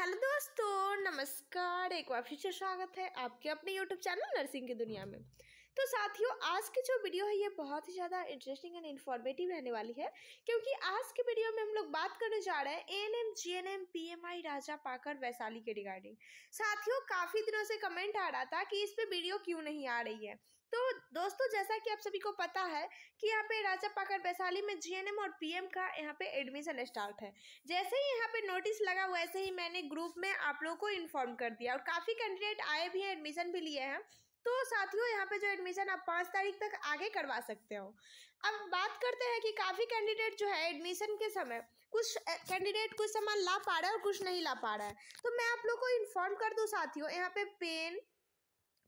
hello दोस्तों नमस्कार एक बार फिर से स्वागत है आपके अपने यूट्यूब चैनल नर्सिंग की दुनिया में तो साथियों आज की जो वीडियो है ये बहुत ही ज़्यादा इंटरेस्टिंग एंड इन्फॉर्मेटिव रहने वाली है क्योंकि आज के वीडियो में हम लोग बात करने जा रहे हैं ए एन एम जी राजा पाकर वैशाली के रिगार्डिंग साथियों काफ़ी दिनों से कमेंट आ रहा था कि इस पर वीडियो क्यों नहीं आ रही है तो दोस्तों जैसा कि आप सभी को पता है कि यहाँ पे राजा पाकर वैशाली में जीएनएम और पीएम का यहाँ पे एडमिशन स्टार्ट है जैसे ही यहाँ पे नोटिस लगा वैसे ही मैंने ग्रुप में आप लोगों को इन्फॉर्म कर दिया और काफ़ी कैंडिडेट आए भी हैं एडमिशन भी लिए हैं तो साथियों यहाँ पे जो एडमिशन आप पाँच तारीख तक आगे करवा सकते हो अब बात करते हैं कि काफ़ी कैंडिडेट जो है एडमिशन के समय कुछ कैंडिडेट कुछ सामान ला पा रहा है और कुछ नहीं ला पा रहा है तो मैं आप लोग को इन्फॉर्म कर दूँ साथियों यहाँ पे पेन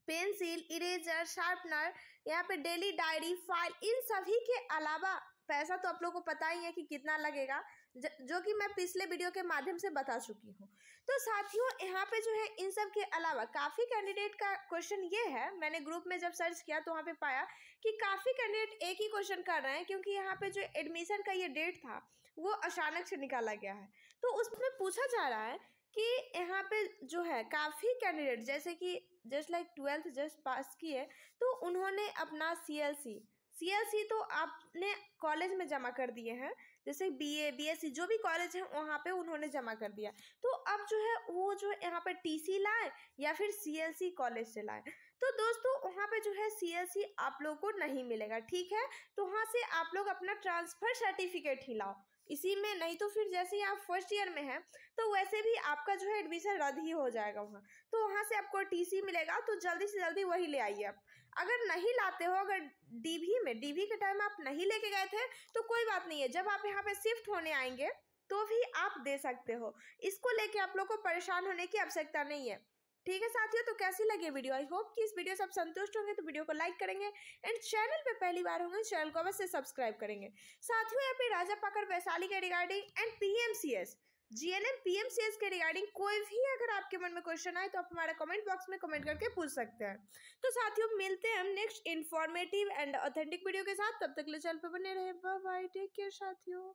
पेंसिल इरेजर शार्पनर यहाँ पे डेली डायरी फाइल इन सभी के अलावा पैसा तो आप लोगों को पता ही है कि कितना लगेगा जो कि मैं पिछले वीडियो के माध्यम से बता चुकी हूँ तो साथियों यहाँ पे जो है इन सब के अलावा काफ़ी कैंडिडेट का क्वेश्चन ये है मैंने ग्रुप में जब सर्च किया तो वहाँ पे पाया कि काफ़ी कैंडिडेट एक ही क्वेश्चन कर रहे हैं क्योंकि यहाँ पे जो एडमिशन का ये डेट था वो अचानक से निकाला गया है तो उसमें पूछा जा रहा है कि यहाँ पे जो है काफ़ी कैंडिडेट जैसे कि just like twelfth just pass की है तो उन्होंने अपना C L C C L C तो आपने कॉलेज में जमा कर दिए हैं जैसे B A B S C जो भी कॉलेज है वहाँ पे उन्होंने जमा कर दिया तो अब जो है वो जो है यहाँ पर टी सी लाए या फिर सी एल सी कॉलेज से लाए तो दोस्तों वहाँ पे जो है सी एल सी आप लोग को नहीं मिलेगा ठीक है तो वहाँ से आप लोग अपना ट्रांसफ़र सर्टिफिकेट ही लाओ इसी में नहीं तो फिर जैसे ही आप फर्स्ट ईयर में हैं तो वैसे भी आपका जो है एडमिशन रद्द ही हो जाएगा वहाँ तो वहाँ से आपको टीसी मिलेगा तो जल्दी से जल्दी वही ले आइए आप अगर नहीं लाते हो अगर डीवी में डीवी के टाइम आप नहीं लेके गए थे तो कोई बात नहीं है जब आप यहाँ पर शिफ्ट होने आएंगे तो भी आप दे सकते हो इसको लेके आप लोग को परेशान होने की आवश्यकता नहीं है ठीक है साथियों तो कैसी लगी वीडियो आई होप कि इस वीडियो से आप संतुष्ट होंगे तो वीडियो को लाइक करेंगे एंड चैनल पे पहली बार होंगे तो चैनल को अवश्य सब्सक्राइब करेंगे साथियों यहाँ पे राजा पाकर वैशाली के regarding and PMCS GNM PMCS के रिगार्डिंग कोई भी अगर आपके मन में क्वेश्चन आए तो आप हमारे कमेंट बॉक्स में कमेंट करके पूछ सकते हैं तो साथियों मिलते हैं हम next informative and authentic video के साथ तब तक ले चैनल पर बने रहे बाय टेक केयर साथियों